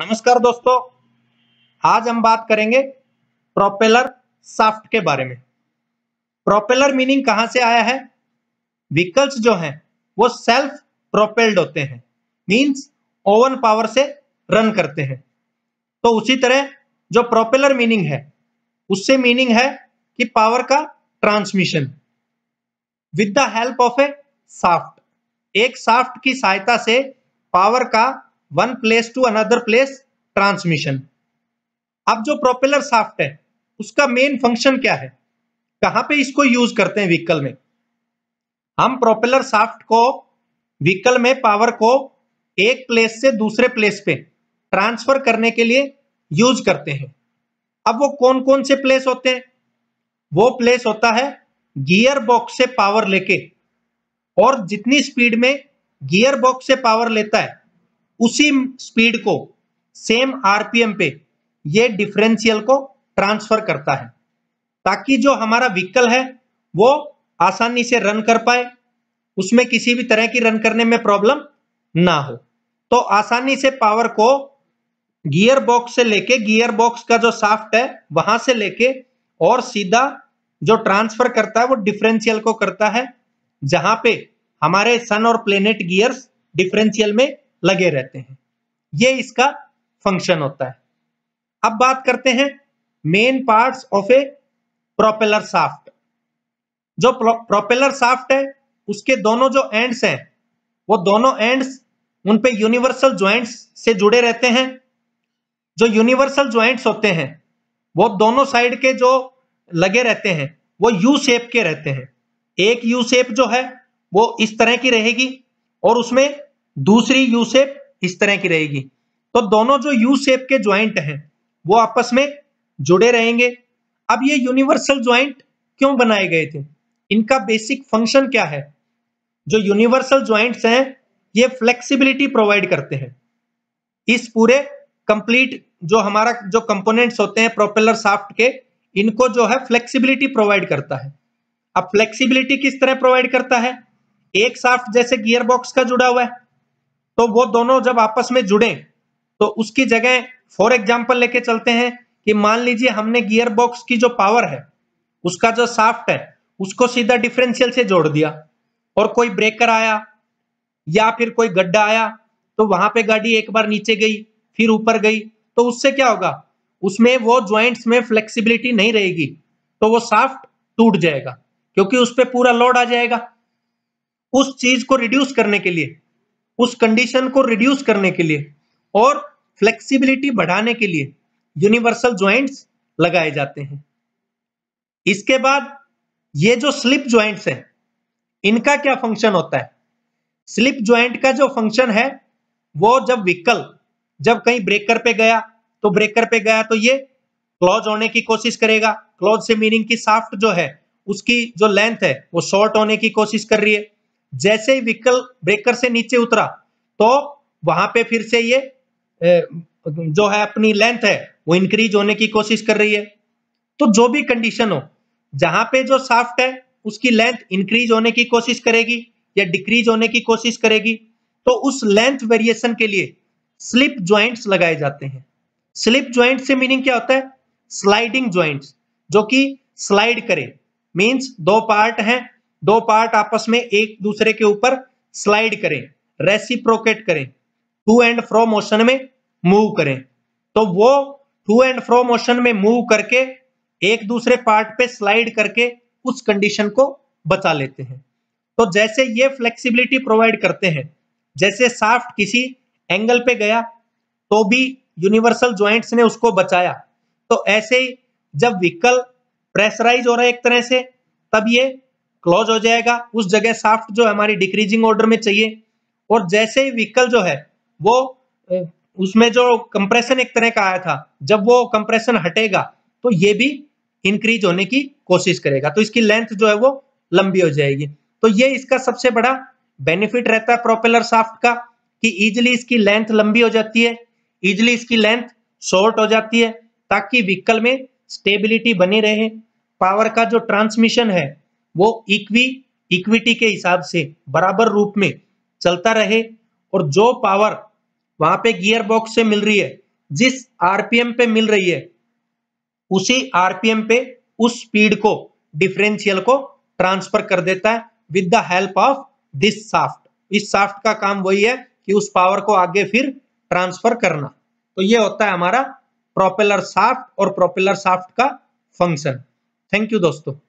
नमस्कार दोस्तों आज हम बात करेंगे प्रोपेलर साफ्ट के बारे में प्रोपेलर मीनिंग कहां से आया है व्हीकल्स जो हैं वो सेल्फ प्रोपेल्ड होते हैं मींस ओवन पावर से रन करते हैं तो उसी तरह जो प्रोपेलर मीनिंग है उससे मीनिंग है कि पावर का transmission with the help of a shaft एक साफ्ट की सहायता से पावर का one place to another place transmission अब जो प्रोपेलर साफ्ट है उसका मेन फंक्शन क्या है कहां पे इसको यूज करते हैं व्हीकल में हम प्रोपेलर साफ्ट को व्हीकल में पावर को एक प्लेस से दूसरे प्लेस पे ट्रांसफर करने के लिए यूज करते हैं अब वो कौन कौन से प्लेस होते हैं वो प्लेस होता है गियर बॉक्स से पावर लेके और जितनी स्पीड में गियर बॉक्स से पावर लेता है उसी स्पीड को सेम आरपीएम पे ये डिफरेंशियल को ट्रांसफर करता है ताकि जो हमारा व्हीकल है वो आसानी से रन कर पाए उसमें किसी भी तरह की रन करने में प्रॉब्लम ना हो तो आसानी से पावर को गियर बॉक्स से लेके गियर बॉक्स का जो साफ्ट है वहां से लेके और सीधा जो ट्रांसफर करता है वो डिफरेंशियल को करता है जहां पे हमारे सन और प्लेनेट गियर्स डिफरेंशियल में लगे रहते हैं ये इसका फंक्शन होता है अब बात करते हैं main parts of a propeller shaft जो प्रोपेलर साफ्ट है उसके दोनों जो एंड्स हैं वो दोनों एंड्स उन पे यूनिवर्सल ज्वाइंट्स से जुड़े रहते हैं जो यूनिवर्सल ज्वाइंट्स होते हैं वो दोनों साइड के जो लगे रहते हैं वो यू शेप के रहते हैं एक यू शेप जो है वो इस तरह की रहेगी और उसमें दूसरी यू सेप इस तरह की रहेगी तो दोनों जो यू सेप के ज्वाइंट हैं वो आपस में जुड़े रहेंगे अब ये यूनिवर्सल ज्वाइंट क्यों बनाए गए थे इनका बेसिक फंक्शन क्या है जो यूनिवर्सल ज्वाइंट्स हैं ये फ्लेक्सिबिलिटी प्रोवाइड करते हैं इस पूरे कंप्लीट जो हमारा जो कंपोनेंट्स होते हैं प्रोपेलर साफ्ट के इनको जो है फ्लेक्सिबिलिटी प्रोवाइड करता है अब फ्लेक्सिबिलिटी किस तरह प्रोवाइड करता है एक साफ्ट जैसे गियर बॉक्स का जुड़ा हुआ है तो वो दोनों जब आपस में जुड़े तो उसकी जगह फॉर एग्जाम्पल लेके चलते हैं कि मान लीजिए हमने गियर बॉक्स की जो पावर है उसका जो साफ्ट है उसको सीधा डिफरेंशियल से जोड़ दिया और कोई ब्रेकर आया या फिर कोई गड्ढा आया तो वहां पे गाड़ी एक बार नीचे गई फिर ऊपर गई तो उससे क्या होगा उसमें वो ज्वाइंट्स में फ्लेक्सिबिलिटी नहीं रहेगी तो वो साफ्ट टूट जाएगा क्योंकि उस पर पूरा लोड आ जाएगा उस चीज को रिड्यूस करने के लिए उस कंडीशन को रिड्यूस करने के लिए और फ्लेक्सिबिलिटी बढ़ाने के लिए यूनिवर्सल ज्वाइंट्स लगाए जाते हैं इसके बाद ये जो स्लिप ज्वाइंट्स हैं इनका क्या फंक्शन होता है स्लिप ज्वाइंट का जो फंक्शन है वो जब विकल जब कहीं ब्रेकर पे गया तो ब्रेकर पे गया तो ये क्लॉज होने की कोशिश करेगा क्लॉज से मीनिंग की साफ्ट जो है उसकी जो लेंथ है वो शॉर्ट होने की कोशिश कर रही है जैसे ही व्हीकल ब्रेकर से नीचे उतरा तो वहां पे फिर से ये जो है अपनी लेंथ है वो इंक्रीज होने की कोशिश कर रही है तो जो भी कंडीशन हो जहां पे जो साफ्ट है उसकी लेंथ इंक्रीज होने की कोशिश करेगी या डिक्रीज होने की कोशिश करेगी तो उस लेंथ वेरिएशन के लिए स्लिप ज्वाइंट्स लगाए जाते हैं स्लिप ज्वाइंट से मीनिंग क्या होता है स्लाइडिंग ज्वाइंट्स जो कि स्लाइड करे मींस दो पार्ट हैं दो पार्ट आपस में एक दूसरे के ऊपर स्लाइड करें रेसिप्रोकेट करें टू एंड फ्रो मोशन में मूव करें तो वो टू एंड फ्रो मोशन में मूव करके एक दूसरे पार्ट पे स्लाइड करके उस कंडीशन को बचा लेते हैं तो जैसे ये फ्लेक्सिबिलिटी प्रोवाइड करते हैं जैसे साफ्ट किसी एंगल पे गया तो भी यूनिवर्सल ज्वाइंट्स ने उसको बचाया तो ऐसे ही जब व्हीकल प्रेसराइज हो रहा है एक तरह से तब ये क्लोज हो जाएगा उस जगह साफ्ट जो हमारी डिक्रीजिंग ऑर्डर में चाहिए और जैसे ही व्हीकल जो है वो उसमें जो कंप्रेशन एक तरह का आया था जब वो कंप्रेशन हटेगा तो ये भी इंक्रीज होने की कोशिश करेगा तो इसकी लेंथ जो है वो लंबी हो जाएगी तो ये इसका सबसे बड़ा बेनिफिट रहता है प्रोपेलर साफ्ट का कि इजिली इसकी लेंथ लंबी हो जाती है इजिली इसकी लेंथ शॉर्ट हो जाती है ताकि व्हीकल में स्टेबिलिटी बनी रहे पावर का जो ट्रांसमिशन है वो इक्वी इक्विटी के हिसाब से बराबर रूप में चलता रहे और जो पावर वहां पे गियर बॉक्स से मिल रही है जिस आरपीएम पे मिल रही है उसी आरपीएम पे उस स्पीड को डिफरेंशियल को ट्रांसफर कर देता है with the help of this shaft इस साफ्ट का काम वही है कि उस पावर को आगे फिर ट्रांसफर करना तो ये होता है हमारा प्रोपेलर साफ्ट और प्रोपेलर साफ्ट का फंक्शन थैंक यू दोस्तों